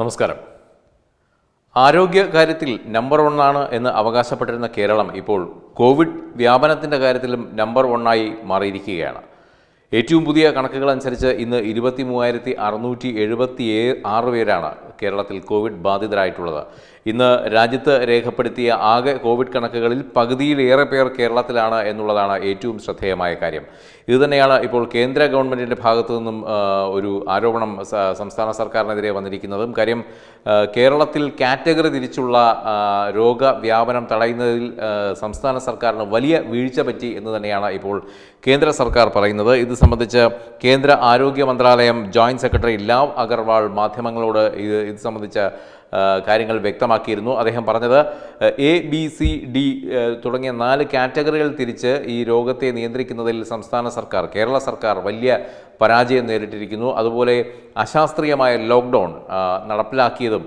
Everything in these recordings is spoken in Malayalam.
നമസ്കാരം ആരോഗ്യ കാര്യത്തിൽ നമ്പർ ആണ് എന്ന് അവകാശപ്പെട്ടിരുന്ന കേരളം ഇപ്പോൾ കോവിഡ് വ്യാപനത്തിൻ്റെ കാര്യത്തിലും നമ്പർ ആയി മാറിയിരിക്കുകയാണ് ഏറ്റവും പുതിയ കണക്കുകൾ അനുസരിച്ച് ഇന്ന് ഇരുപത്തി മൂവായിരത്തി അറുന്നൂറ്റി എഴുപത്തി ആറ് പേരാണ് കേരളത്തിൽ കോവിഡ് ബാധിതരായിട്ടുള്ളത് ഇന്ന് രാജ്യത്ത് രേഖപ്പെടുത്തിയ ആകെ കോവിഡ് കണക്കുകളിൽ പകുതിയിലേറെ പേർ കേരളത്തിലാണ് എന്നുള്ളതാണ് ഏറ്റവും ശ്രദ്ധേയമായ കാര്യം ഇതുതന്നെയാണ് ഇപ്പോൾ കേന്ദ്ര ഗവൺമെൻറ്റിൻ്റെ ഭാഗത്തു നിന്നും ഒരു ആരോപണം സംസ്ഥാന സർക്കാരിനെതിരെ വന്നിരിക്കുന്നതും കാര്യം കേരളത്തിൽ കാറ്റഗറി തിരിച്ചുള്ള രോഗവ്യാപനം തടയുന്നതിൽ സംസ്ഥാന സർക്കാരിന് വലിയ വീഴ്ച പറ്റി എന്ന് തന്നെയാണ് ഇപ്പോൾ കേന്ദ്ര സർക്കാർ പറയുന്നത് ഇത് സംബന്ധിച്ച് കേന്ദ്ര ആരോഗ്യ മന്ത്രാലയം ജോയിൻറ്റ് സെക്രട്ടറി ലാവ് അഗർവാൾ മാധ്യമങ്ങളോട് ഇത് ഇത് സംബന്ധിച്ച് കാര്യങ്ങൾ വ്യക്തമാക്കിയിരുന്നു അദ്ദേഹം പറഞ്ഞത് എ ബി സി ഡി തുടങ്ങിയ നാല് കാറ്റഗറികൾ തിരിച്ച് ഈ രോഗത്തെ നിയന്ത്രിക്കുന്നതിൽ സംസ്ഥാന സർക്കാർ കേരള സർക്കാർ വലിയ പരാജയം നേരിട്ടിരിക്കുന്നു അതുപോലെ അശാസ്ത്രീയമായ ലോക്ക്ഡൗൺ നടപ്പിലാക്കിയതും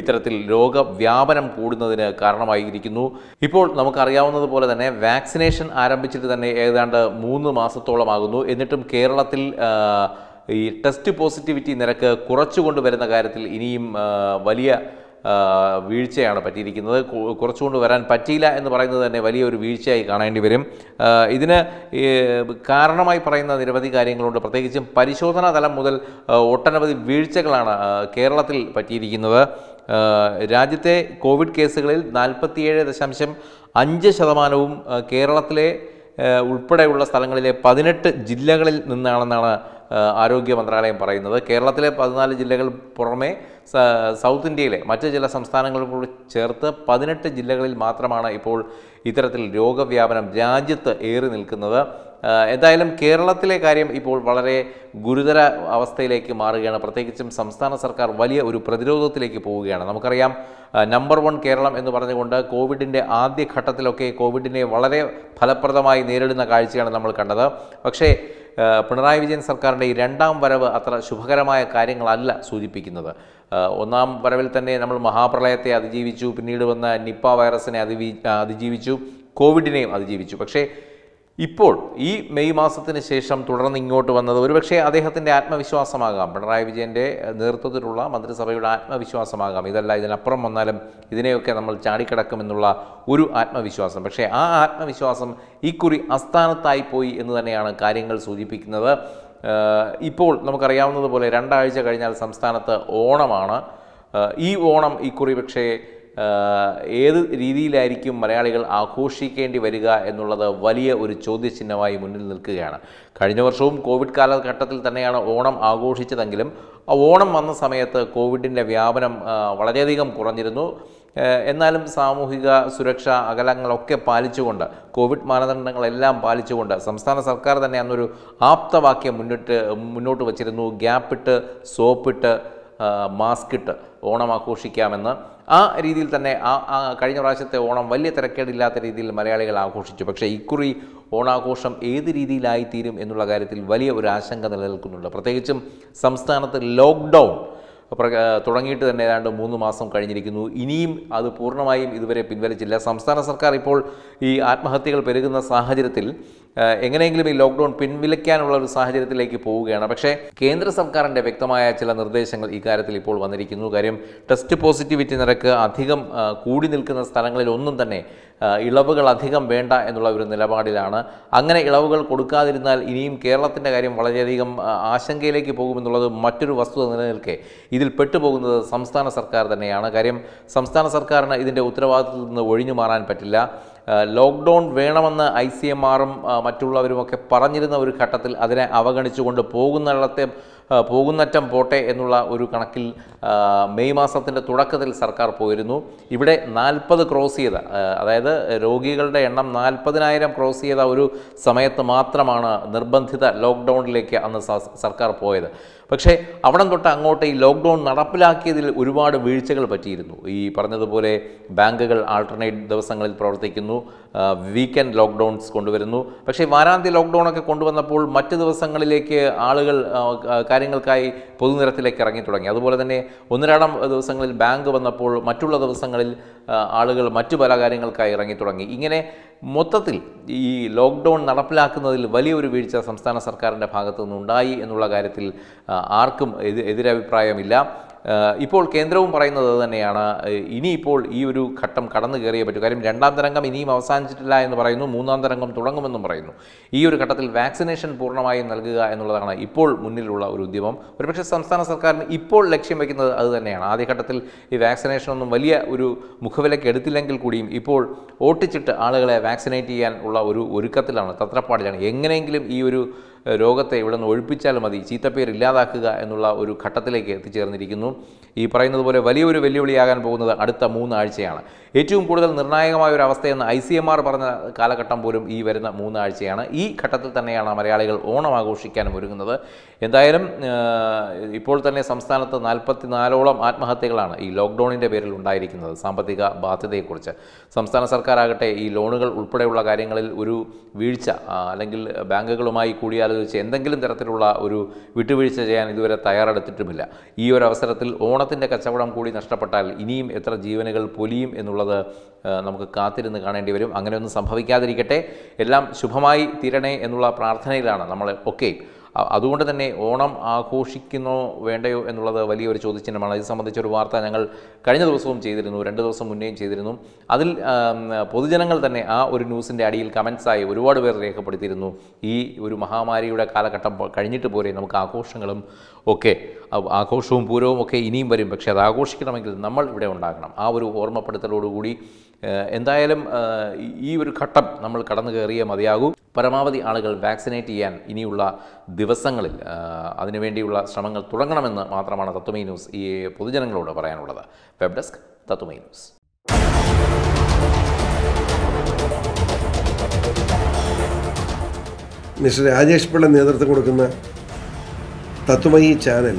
ഇത്തരത്തിൽ രോഗവ്യാപനം കൂടുന്നതിന് കാരണമായിരിക്കുന്നു ഇപ്പോൾ നമുക്കറിയാവുന്നതുപോലെ തന്നെ വാക്സിനേഷൻ ആരംഭിച്ചിട്ട് തന്നെ ഏതാണ്ട് മൂന്ന് മാസത്തോളമാകുന്നു എന്നിട്ടും കേരളത്തിൽ ഈ ടെസ്റ്റ് പോസിറ്റിവിറ്റി നിരക്ക് കുറച്ചുകൊണ്ട് വരുന്ന കാര്യത്തിൽ ഇനിയും വലിയ വീഴ്ചയാണ് പറ്റിയിരിക്കുന്നത് കുറച്ചുകൊണ്ട് വരാൻ പറ്റിയില്ല എന്ന് പറയുന്നത് തന്നെ വലിയൊരു വീഴ്ചയായി കാണേണ്ടി വരും ഇതിന് കാരണമായി പറയുന്ന നിരവധി കാര്യങ്ങളുണ്ട് പ്രത്യേകിച്ചും പരിശോധനാ തലം മുതൽ ഒട്ടനവധി വീഴ്ചകളാണ് കേരളത്തിൽ പറ്റിയിരിക്കുന്നത് രാജ്യത്തെ കോവിഡ് കേസുകളിൽ നാൽപ്പത്തിയേഴ് ദശാംശം അഞ്ച് ശതമാനവും കേരളത്തിലെ ഉൾപ്പെടെയുള്ള സ്ഥലങ്ങളിലെ പതിനെട്ട് ജില്ലകളിൽ നിന്നാണെന്നാണ് ആരോഗ്യ മന്ത്രാലയം പറയുന്നത് കേരളത്തിലെ പതിനാല് ജില്ലകൾ പുറമെ സൗത്ത് ഇന്ത്യയിലെ മറ്റ് ചില സംസ്ഥാനങ്ങളോട് ചേർത്ത് പതിനെട്ട് ജില്ലകളിൽ മാത്രമാണ് ഇപ്പോൾ ഇത്തരത്തിൽ രോഗവ്യാപനം രാജ്യത്ത് ഏറി നിൽക്കുന്നത് എന്തായാലും കേരളത്തിലെ കാര്യം ഇപ്പോൾ വളരെ ഗുരുതര അവസ്ഥയിലേക്ക് മാറുകയാണ് പ്രത്യേകിച്ചും സംസ്ഥാന സർക്കാർ വലിയ ഒരു പ്രതിരോധത്തിലേക്ക് പോവുകയാണ് നമുക്കറിയാം നമ്പർ വൺ കേരളം എന്ന് പറഞ്ഞുകൊണ്ട് കോവിഡിൻ്റെ ആദ്യ ഘട്ടത്തിലൊക്കെ കോവിഡിനെ വളരെ ഫലപ്രദമായി നേരിടുന്ന കാഴ്ചയാണ് നമ്മൾ കണ്ടത് പക്ഷേ പിണറായി വിജയൻ സർക്കാരിൻ്റെ ഈ രണ്ടാം വരവ് അത്ര ശുഭകരമായ കാര്യങ്ങളല്ല സൂചിപ്പിക്കുന്നത് ഒന്നാം വരവിൽ തന്നെ നമ്മൾ മഹാപ്രളയത്തെ അതിജീവിച്ചു പിന്നീട് വന്ന നിപ്പ വൈറസിനെ അതിജീവിച്ചു കോവിഡിനെയും അതിജീവിച്ചു പക്ഷേ ഇപ്പോൾ ഈ മെയ് മാസത്തിന് ശേഷം തുടർന്ന് ഇങ്ങോട്ട് വന്നത് ഒരുപക്ഷെ അദ്ദേഹത്തിൻ്റെ ആത്മവിശ്വാസമാകാം പിണറായി വിജയൻ്റെ നേതൃത്വത്തിലുള്ള മന്ത്രിസഭയുടെ ആത്മവിശ്വാസമാകാം ഇതല്ല ഇതിനപ്പുറം വന്നാലും ഇതിനെയൊക്കെ നമ്മൾ ചാടിക്കിടക്കുമെന്നുള്ള ഒരു ആത്മവിശ്വാസം പക്ഷേ ആ ആത്മവിശ്വാസം ഇക്കുറി അസ്ഥാനത്തായി പോയി എന്ന് തന്നെയാണ് കാര്യങ്ങൾ സൂചിപ്പിക്കുന്നത് ഇപ്പോൾ നമുക്കറിയാവുന്നതുപോലെ രണ്ടാഴ്ച കഴിഞ്ഞാൽ സംസ്ഥാനത്ത് ഓണമാണ് ഈ ഓണം ഇക്കുറി പക്ഷേ ഏത് രീതിയിലായിരിക്കും മലയാളികൾ ആഘോഷിക്കേണ്ടി വരിക എന്നുള്ളത് വലിയ ഒരു ചോദ്യചിഹ്നമായി മുന്നിൽ നിൽക്കുകയാണ് കഴിഞ്ഞ വർഷവും കോവിഡ് കാലഘട്ടത്തിൽ തന്നെയാണ് ഓണം ആഘോഷിച്ചതെങ്കിലും ഓണം വന്ന സമയത്ത് കോവിഡിൻ്റെ വ്യാപനം വളരെയധികം കുറഞ്ഞിരുന്നു എന്നാലും സാമൂഹിക സുരക്ഷ അകലങ്ങളൊക്കെ പാലിച്ചുകൊണ്ട് കോവിഡ് മാനദണ്ഡങ്ങളെല്ലാം പാലിച്ചുകൊണ്ട് സംസ്ഥാന സർക്കാർ തന്നെ അന്നൊരു ആപ്തവാക്യം മുന്നിട്ട് മുന്നോട്ട് വച്ചിരുന്നു ഗ്യാപ്പിട്ട് സോപ്പിട്ട് മാസ്കിട്ട് ഓണം ആഘോഷിക്കാമെന്ന് ആ രീതിയിൽ തന്നെ ആ കഴിഞ്ഞ പ്രാവശ്യത്തെ ഓണം വലിയ തിരക്കേടില്ലാത്ത രീതിയിൽ മലയാളികൾ ആഘോഷിച്ചു പക്ഷേ ഇക്കുറി ഓണാഘോഷം ഏത് രീതിയിലായി തീരും എന്നുള്ള കാര്യത്തിൽ വലിയ ഒരു ആശങ്ക നിലനിൽക്കുന്നുണ്ട് പ്രത്യേകിച്ചും സംസ്ഥാനത്ത് ലോക്ക്ഡൗൺ തുടങ്ങിയിട്ട് തന്നെ ഏതാണ്ട് മൂന്ന് മാസം കഴിഞ്ഞിരിക്കുന്നു ഇനിയും അത് പൂർണ്ണമായും ഇതുവരെ പിൻവലിച്ചില്ല സംസ്ഥാന സർക്കാർ ഇപ്പോൾ ഈ ആത്മഹത്യകൾ പെരുകുന്ന സാഹചര്യത്തിൽ എങ്ങനെയെങ്കിലും ഈ ലോക്ക്ഡൗൺ പിൻവലിക്കാനുള്ള ഒരു സാഹചര്യത്തിലേക്ക് പോവുകയാണ് പക്ഷേ കേന്ദ്ര സർക്കാരിൻ്റെ വ്യക്തമായ ചില നിർദ്ദേശങ്ങൾ ഇക്കാര്യത്തിൽ ഇപ്പോൾ വന്നിരിക്കുന്നു കാര്യം ടെസ്റ്റ് പോസിറ്റിവിറ്റി നിരക്ക് അധികം കൂടി നിൽക്കുന്ന സ്ഥലങ്ങളിൽ ഒന്നും തന്നെ ഇളവുകൾ അധികം വേണ്ട എന്നുള്ള ഒരു നിലപാടിലാണ് അങ്ങനെ ഇളവുകൾ കൊടുക്കാതിരുന്നാൽ ഇനിയും കേരളത്തിൻ്റെ കാര്യം വളരെയധികം ആശങ്കയിലേക്ക് പോകുമെന്നുള്ളത് മറ്റൊരു വസ്തുത നിലനിൽക്കെ ഇതിൽ പെട്ടുപോകുന്നത് സംസ്ഥാന സർക്കാർ തന്നെയാണ് കാര്യം സംസ്ഥാന സർക്കാരിന് ഇതിൻ്റെ ഉത്തരവാദിത്വത്തിൽ നിന്ന് ഒഴിഞ്ഞു മാറാൻ പറ്റില്ല ലോക്ക്ഡൗൺ വേണമെന്ന് ഐ സി എം ആറും മറ്റുള്ളവരുമൊക്കെ പറഞ്ഞിരുന്ന ഒരു ഘട്ടത്തിൽ അതിനെ അവഗണിച്ചുകൊണ്ട് പോകുന്നിടത്തെ പോകുന്നറ്റം പോട്ടെ എന്നുള്ള ഒരു കണക്കിൽ മെയ് മാസത്തിൻ്റെ തുടക്കത്തിൽ സർക്കാർ പോയിരുന്നു ഇവിടെ നാൽപ്പത് ക്രോസ് ചെയ്ത അതായത് രോഗികളുടെ എണ്ണം നാൽപ്പതിനായിരം ക്രോസ് ചെയ്ത ഒരു സമയത്ത് മാത്രമാണ് നിർബന്ധിത ലോക്ക്ഡൗണിലേക്ക് അന്ന് സർക്കാർ പോയത് പക്ഷേ അവിടം തൊട്ട് അങ്ങോട്ട് ഈ ലോക്ക്ഡൗൺ നടപ്പിലാക്കിയതിൽ ഒരുപാട് വീഴ്ചകൾ പറ്റിയിരുന്നു ഈ പറഞ്ഞതുപോലെ ബാങ്കുകൾ ആൾട്ടർനേറ്റ് ദിവസങ്ങളിൽ പ്രവർത്തിക്കുന്നു വീക്കെൻഡ് ലോക്ക്ഡൗൺസ് കൊണ്ടുവരുന്നു പക്ഷേ വാരാന്ത്യ ഒക്കെ കൊണ്ടുവന്നപ്പോൾ മറ്റ് ദിവസങ്ങളിലേക്ക് ആളുകൾ കാര്യങ്ങൾക്കായി പൊതുനിരത്തിലേക്ക് ഇറങ്ങി തുടങ്ങി അതുപോലെ തന്നെ ഒന്നിരാടം ദിവസങ്ങളിൽ ബാങ്ക് വന്നപ്പോൾ മറ്റുള്ള ദിവസങ്ങളിൽ ആളുകൾ മറ്റു പല കാര്യങ്ങൾക്കായി ഇറങ്ങി തുടങ്ങി ഇങ്ങനെ മൊത്തത്തിൽ ഈ ലോക്ക്ഡൗൺ നടപ്പിലാക്കുന്നതിൽ വലിയൊരു വീഴ്ച സംസ്ഥാന സർക്കാരിൻ്റെ ഭാഗത്തു നിന്നുണ്ടായി എന്നുള്ള കാര്യത്തിൽ ആർക്കും എതിരഭിപ്രായമില്ല ഇപ്പോൾ കേന്ദ്രവും പറയുന്നത് തന്നെയാണ് ഇനിയിപ്പോൾ ഈ ഒരു ഘട്ടം കടന്നു കയറിയേ പറ്റൂ കാര്യം രണ്ടാം തരംഗം ഇനിയും അവസാനിച്ചിട്ടില്ല എന്ന് പറയുന്നു മൂന്നാം തരംഗം തുടങ്ങുമെന്നും പറയുന്നു ഈ ഒരു ഘട്ടത്തിൽ വാക്സിനേഷൻ പൂർണ്ണമായും നൽകുക എന്നുള്ളതാണ് ഇപ്പോൾ മുന്നിലുള്ള ഒരു ഉദ്യമം ഒരുപക്ഷെ സംസ്ഥാന സർക്കാരിന് ഇപ്പോൾ ലക്ഷ്യം വയ്ക്കുന്നത് അത് തന്നെയാണ് ആദ്യഘട്ടത്തിൽ ഈ വാക്സിനേഷൻ ഒന്നും വലിയ ഒരു മുഖവിലയ്ക്ക് എടുത്തില്ലെങ്കിൽ കൂടിയും ഇപ്പോൾ ഓട്ടിച്ചിട്ട് ആളുകളെ വാക്സിനേറ്റ് ചെയ്യാൻ ഉള്ള ഒരു ഒരുക്കത്തിലാണ് തത്രപ്പാടിലാണ് എങ്ങനെയെങ്കിലും ഈ ഒരു രോഗത്തെ ഇവിടെ നിന്ന് ഒഴിപ്പിച്ചാൽ മതി ചീത്തപ്പേർ ഇല്ലാതാക്കുക എന്നുള്ള ഒരു ഘട്ടത്തിലേക്ക് എത്തിച്ചേർന്നിരിക്കുന്നു ഈ പറയുന്നത് പോലെ വലിയൊരു വെല്ലുവിളിയാകാൻ പോകുന്നത് അടുത്ത മൂന്നാഴ്ചയാണ് ഏറ്റവും കൂടുതൽ നിർണായകമായ ഒരു അവസ്ഥയെന്ന് ഐ സി എം ആർ പറഞ്ഞ കാലഘട്ടം പോലും ഈ വരുന്ന മൂന്നാഴ്ചയാണ് ഈ ഘട്ടത്തിൽ തന്നെയാണ് മലയാളികൾ ഓണം ആഘോഷിക്കാനും ഒരുങ്ങുന്നത് എന്തായാലും ഇപ്പോൾ തന്നെ സംസ്ഥാനത്ത് നാലോളം ആത്മഹത്യകളാണ് ഈ ലോക്ക്ഡൗണിൻ്റെ പേരിൽ ഉണ്ടായിരിക്കുന്നത് സാമ്പത്തിക ബാധ്യതയെക്കുറിച്ച് സംസ്ഥാന സർക്കാരാകട്ടെ ഈ ലോണുകൾ ഉൾപ്പെടെയുള്ള കാര്യങ്ങളിൽ ഒരു വീഴ്ച അല്ലെങ്കിൽ ബാങ്കുകളുമായി കൂടിയാൽ ആലോചിച്ച് എന്തെങ്കിലും തരത്തിലുള്ള ഒരു വിട്ടുവീഴ്ച ചെയ്യാൻ ഇതുവരെ തയ്യാറെടുത്തിട്ടുമില്ല ഈ ഒരു അവസരത്തിൽ ഓണത്തിൻ്റെ കച്ചവടം കൂടി നഷ്ടപ്പെട്ടാൽ ഇനിയും എത്ര ജീവനുകൾ പൊലിയും എന്നുള്ളത് നമുക്ക് കാത്തിരുന്ന് കാണേണ്ടി വരും അങ്ങനെയൊന്നും സംഭവിക്കാതിരിക്കട്ടെ എല്ലാം ശുഭമായി തീരണേ എന്നുള്ള പ്രാർത്ഥനയിലാണ് നമ്മൾ ഒക്കെ അതുകൊണ്ട് തന്നെ ഓണം ആഘോഷിക്കുന്നോ വേണ്ടയോ എന്നുള്ളത് വലിയൊരു ചോദ്യചിഹ്നമാണ് ഇത് സംബന്ധിച്ചൊരു വാർത്ത ഞങ്ങൾ കഴിഞ്ഞ ദിവസവും ചെയ്തിരുന്നു രണ്ട് ദിവസം മുന്നേയും ചെയ്തിരുന്നു അതിൽ പൊതുജനങ്ങൾ തന്നെ ആ ഒരു ന്യൂസിൻ്റെ അടിയിൽ കമൻസായി ഒരുപാട് പേർ രേഖപ്പെടുത്തിയിരുന്നു ഈ ഒരു മഹാമാരിയുടെ കാലഘട്ടം കഴിഞ്ഞിട്ട് പോരെ നമുക്ക് ആഘോഷങ്ങളും ഒക്കെ ആഘോഷവും പൂരവും ഒക്കെ ഇനിയും വരും പക്ഷേ അത് ആഘോഷിക്കണമെങ്കിൽ നമ്മൾ ഇവിടെ ഉണ്ടാകണം ആ ഒരു ഓർമ്മപ്പെടുത്തലോടുകൂടി എന്തായാലും ഈ ഒരു ഘട്ടം നമ്മൾ കടന്നു കയറിയേ മതിയാകൂ പരമാവധി ആളുകൾ വാക്സിനേറ്റ് ചെയ്യാൻ ഇനിയുള്ള ദിവസങ്ങളിൽ അതിനുവേണ്ടിയുള്ള ശ്രമങ്ങൾ തുടങ്ങണമെന്ന് മാത്രമാണ് തത്വമൈ ന്യൂസ് ഈ പൊതുജനങ്ങളോട് പറയാനുള്ളത് web desk Tatvamayi news mister Rajesh നേതൃത്വം കൊടുക്കുന്ന ചാനൽ